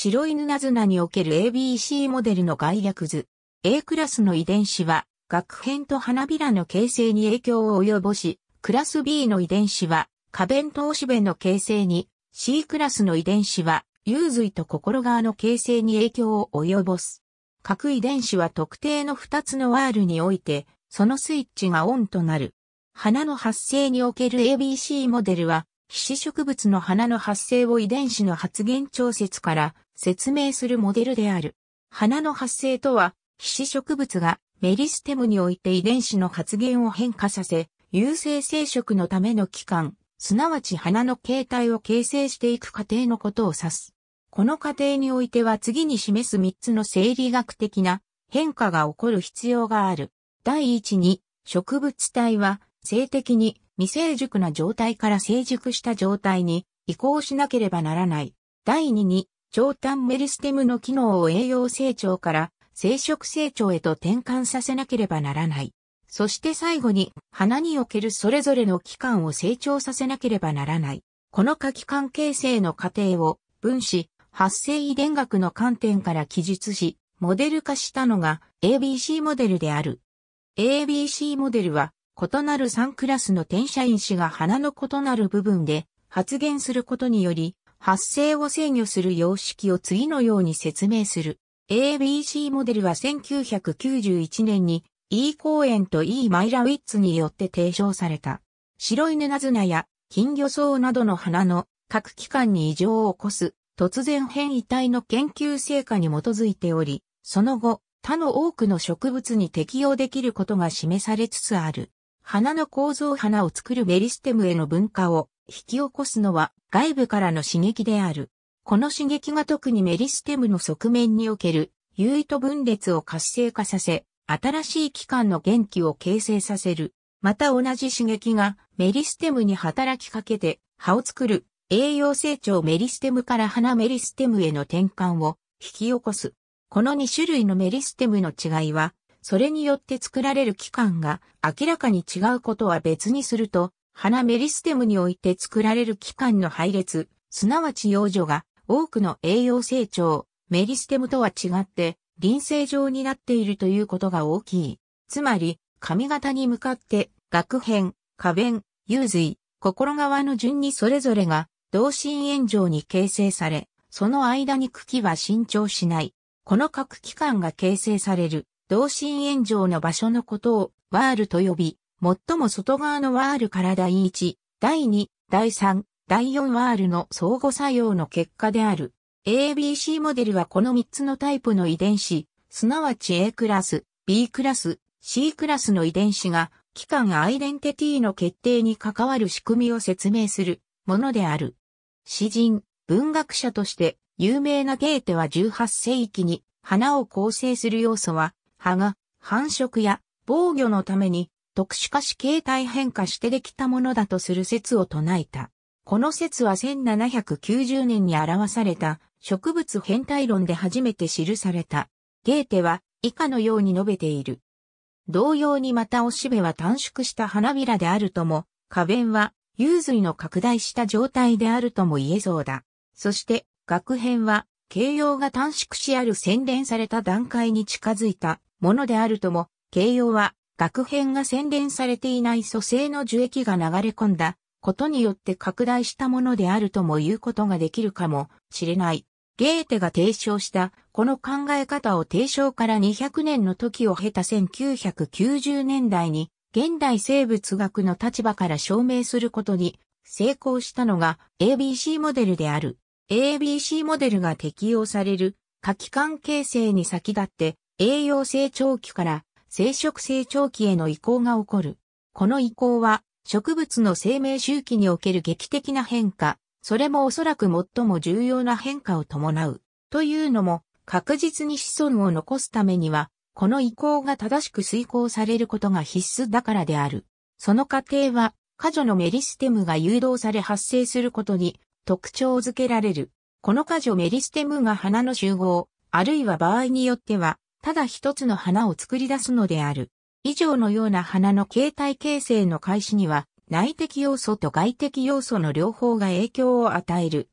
白犬ナズナにおける ABC モデルの概略図。A クラスの遺伝子は、学片と花びらの形成に影響を及ぼし、クラス B の遺伝子は、花弁とおしべの形成に、C クラスの遺伝子は、幽髄と心側の形成に影響を及ぼす。各遺伝子は特定の2つの R において、そのスイッチがオンとなる。花の発生における ABC モデルは、非子植物の花の発生を遺伝子の発現調節から説明するモデルである。花の発生とは、皮脂植物がメリステムにおいて遺伝子の発現を変化させ、有性生殖のための器官、すなわち花の形態を形成していく過程のことを指す。この過程においては次に示す3つの生理学的な変化が起こる必要がある。第一に、植物体は性的に未成熟な状態から成熟した状態に移行しなければならない。第二に、長短メリステムの機能を栄養成長から生殖成長へと転換させなければならない。そして最後に花におけるそれぞれの器官を成長させなければならない。この下器官形成の過程を分子発生遺伝学の観点から記述し、モデル化したのが ABC モデルである。ABC モデルは異なる3クラスの転写因子が花の異なる部分で発現することにより発生を制御する様式を次のように説明する。ABC モデルは1991年に E 公園と E マイラウィッツによって提唱された。白いナズナや金魚草などの花の各器官に異常を起こす突然変異体の研究成果に基づいており、その後、他の多くの植物に適用できることが示されつつある。花の構造花を作るメリステムへの分化を引き起こすのは外部からの刺激である。この刺激が特にメリステムの側面における優位と分裂を活性化させ、新しい器官の元気を形成させる。また同じ刺激がメリステムに働きかけて葉を作る栄養成長メリステムから花メリステムへの転換を引き起こす。この2種類のメリステムの違いはそれによって作られる器官が明らかに違うことは別にすると、花メリステムにおいて作られる器官の配列、すなわち幼女が多くの栄養成長、メリステムとは違って臨性状になっているということが大きい。つまり、髪型に向かって、学変、花弁、幽髄、心側の順にそれぞれが同心円状に形成され、その間に茎は伸長しない。この各器官が形成される同心円状の場所のことをワールと呼び、最も外側のワールから第1、第2、第3、第4ワールの相互作用の結果である。ABC モデルはこの3つのタイプの遺伝子、すなわち A クラス、B クラス、C クラスの遺伝子が、機関アイデンティティの決定に関わる仕組みを説明するものである。詩人、文学者として有名なゲーテは18世紀に花を構成する要素は葉が繁殖や防御のために特殊化し形態変化してできたものだとする説を唱えた。この説は1790年に表された植物変態論で初めて記された。ゲーテは以下のように述べている。同様にまたおしべは短縮した花びらであるとも、花弁は幽髄の拡大した状態であるとも言えそうだ。そして、学編は、形容が短縮しある洗練された段階に近づいたものであるとも、形容は、学片が洗練されていない蘇生の樹液が流れ込んだことによって拡大したものであるとも言うことができるかもしれない。ゲーテが提唱したこの考え方を提唱から200年の時を経た1990年代に現代生物学の立場から証明することに成功したのが ABC モデルである。ABC モデルが適用される夏季間形成に先立って栄養成長期から生殖成長期への移行が起こる。この移行は植物の生命周期における劇的な変化、それもおそらく最も重要な変化を伴う。というのも、確実に子孫を残すためには、この移行が正しく遂行されることが必須だからである。その過程は、過剰のメリステムが誘導され発生することに特徴づけられる。この過剰メリステムが花の集合、あるいは場合によってはただ一つの花を作り出すのである。以上のような花の形態形成の開始には、内的要素と外的要素の両方が影響を与える。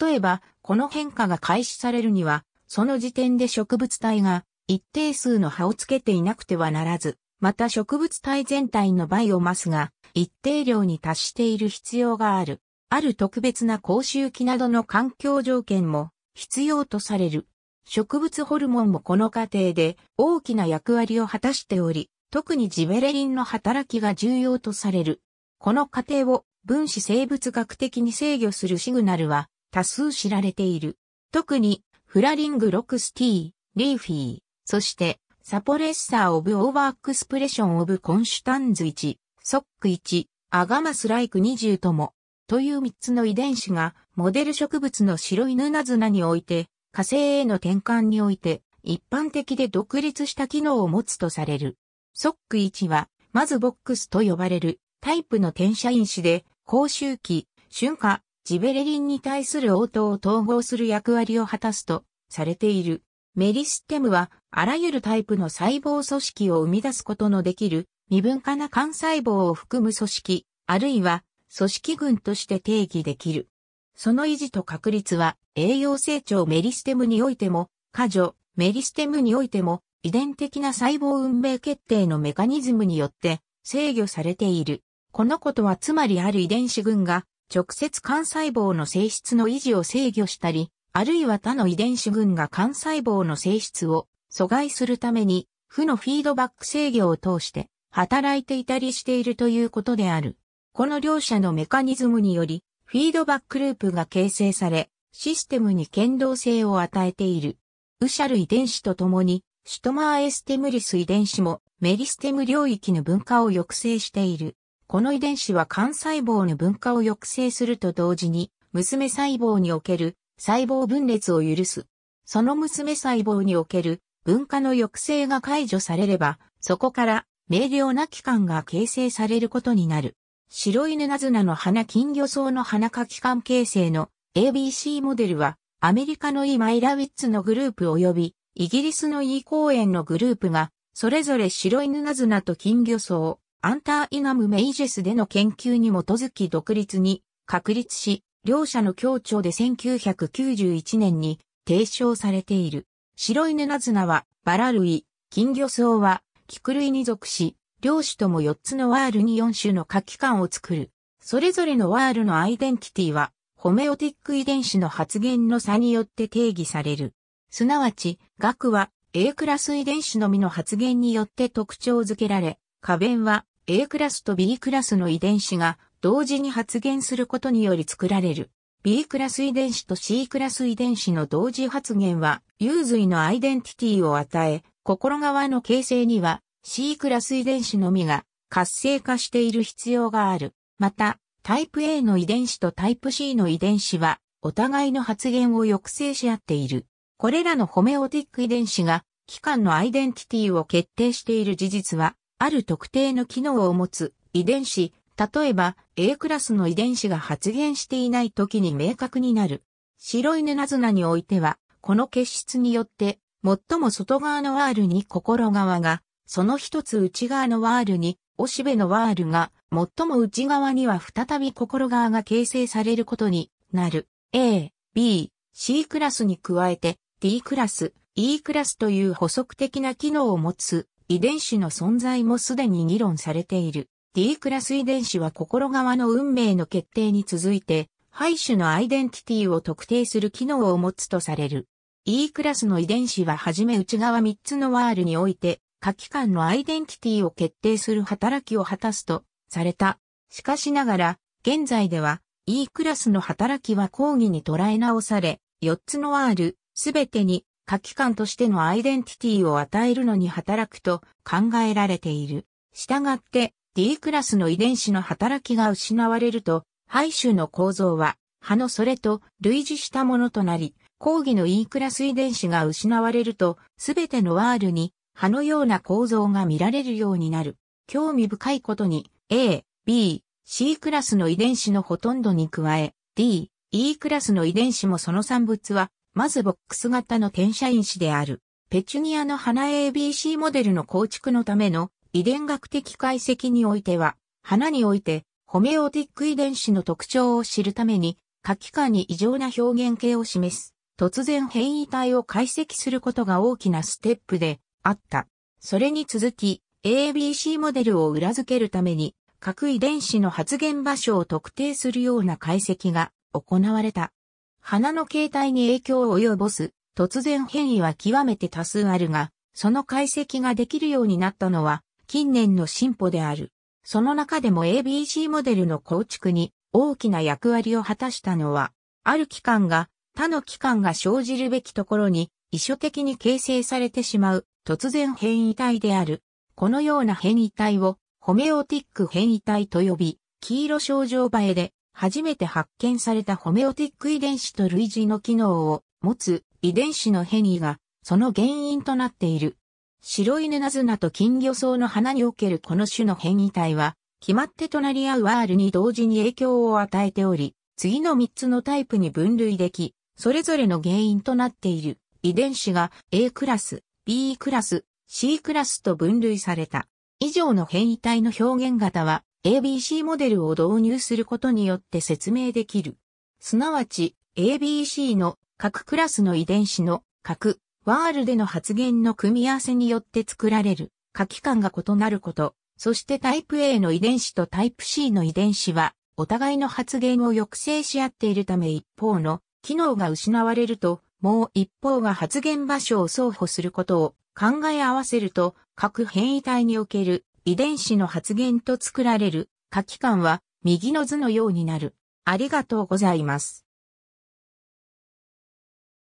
例えば、この変化が開始されるには、その時点で植物体が一定数の葉をつけていなくてはならず、また植物体全体のバイオマスが一定量に達している必要がある。ある特別な公衆期などの環境条件も必要とされる。植物ホルモンもこの過程で大きな役割を果たしており、特にジベレリンの働きが重要とされる。この過程を分子生物学的に制御するシグナルは多数知られている。特にフラリング 6T、リーフィー、そしてサポレッサーオブオーバークスプレションオブコンシュタンズ1、ソック1、アガマスライク20とも、という3つの遺伝子がモデル植物の白犬ナズナにおいて火星への転換において、一般的で独立した機能を持つとされる。ソック1は、まずボックスと呼ばれるタイプの転写因子で、高周期、瞬間、ジベレリンに対する応答を統合する役割を果たすとされている。メリステムは、あらゆるタイプの細胞組織を生み出すことのできる未分化な幹細胞を含む組織、あるいは組織群として定義できる。その維持と確立は栄養成長メリステムにおいても、過剰メリステムにおいても、遺伝的な細胞運命決定のメカニズムによって制御されている。このことはつまりある遺伝子群が直接幹細胞の性質の維持を制御したり、あるいは他の遺伝子群が幹細胞の性質を阻害するために、負のフィードバック制御を通して働いていたりしているということである。この両者のメカニズムにより、フィードバックループが形成され、システムに剣道性を与えている。ウシャル遺伝子とともに、シュトマーエステムリス遺伝子もメリステム領域の分化を抑制している。この遺伝子は肝細胞の分化を抑制すると同時に、娘細胞における細胞分裂を許す。その娘細胞における分化の抑制が解除されれば、そこから明瞭な器官が形成されることになる。白犬ナズナの花金魚草の花かき関係性の ABC モデルはアメリカのイ・マイラウィッツのグループ及びイギリスの E 公園のグループがそれぞれ白犬ナズナと金魚草アンターイナムメイジェスでの研究に基づき独立に確立し両者の協調で1991年に提唱されている。白犬ナズナはバラ類、金魚草は菊類に属し、両種とも4つのワールに4種の価値観を作る。それぞれのワールのアイデンティティは、ホメオティック遺伝子の発現の差によって定義される。すなわち、額は A クラス遺伝子のみの発現によって特徴づけられ、花弁は A クラスと B クラスの遺伝子が同時に発現することにより作られる。B クラス遺伝子と C クラス遺伝子の同時発現は、有髄のアイデンティティを与え、心側の形成には C クラス遺伝子のみが活性化している必要がある。また、タイプ A の遺伝子とタイプ C の遺伝子は、お互いの発現を抑制し合っている。これらのホメオティック遺伝子が、機関のアイデンティティを決定している事実は、ある特定の機能を持つ遺伝子、例えば A クラスの遺伝子が発現していない時に明確になる。白いナズナにおいては、この結質によって、最も外側の R に心側がその一つ内側のワールに、おしべのワールが、最も内側には再び心側が形成されることになる。A、B、C クラスに加えて、D クラス、E クラスという補足的な機能を持つ遺伝子の存在もすでに議論されている。D クラス遺伝子は心側の運命の決定に続いて、廃種のアイデンティティを特定する機能を持つとされる。E クラスの遺伝子ははじめ内側3つのワールにおいて、他機関のアイデンティティを決定する働きを果たすとされた。しかしながら、現在では E クラスの働きは講義に捉え直され、4つの R、すべてに他機関としてのアイデンティティを与えるのに働くと考えられている。したがって D クラスの遺伝子の働きが失われると、排臭の構造は、葉のそれと類似したものとなり、抗議の E クラス遺伝子が失われると、すべての R に葉のような構造が見られるようになる。興味深いことに A、B、C クラスの遺伝子のほとんどに加え D、E クラスの遺伝子もその産物は、まずボックス型の転写因子である。ペチュニアの花 ABC モデルの構築のための遺伝学的解析においては、花においてホメオティック遺伝子の特徴を知るために、夏季間に異常な表現形を示す、突然変異体を解析することが大きなステップで、あった。それに続き、ABC モデルを裏付けるために、各遺伝子の発現場所を特定するような解析が行われた。花の形態に影響を及ぼす突然変異は極めて多数あるが、その解析ができるようになったのは近年の進歩である。その中でも ABC モデルの構築に大きな役割を果たしたのは、ある機関が他の機関が生じるべきところに遺書的に形成されてしまう突然変異体である。このような変異体をホメオティック変異体と呼び、黄色症状映えで初めて発見されたホメオティック遺伝子と類似の機能を持つ遺伝子の変異がその原因となっている。白いネナズナと金魚草の花におけるこの種の変異体は、決まって隣り合う R に同時に影響を与えており、次の3つのタイプに分類でき、それぞれの原因となっている。遺伝子が A クラス、B クラス、C クラスと分類された。以上の変異体の表現型は ABC モデルを導入することによって説明できる。すなわち ABC の各クラスの遺伝子の各ワールでの発現の組み合わせによって作られる書き感が異なること、そしてタイプ A の遺伝子とタイプ C の遺伝子はお互いの発現を抑制し合っているため一方の機能が失われるともう一方が発現場所を双方することを考え合わせると、各変異体における遺伝子の発現と作られる書き換は右の図のようになる。ありがとうございます。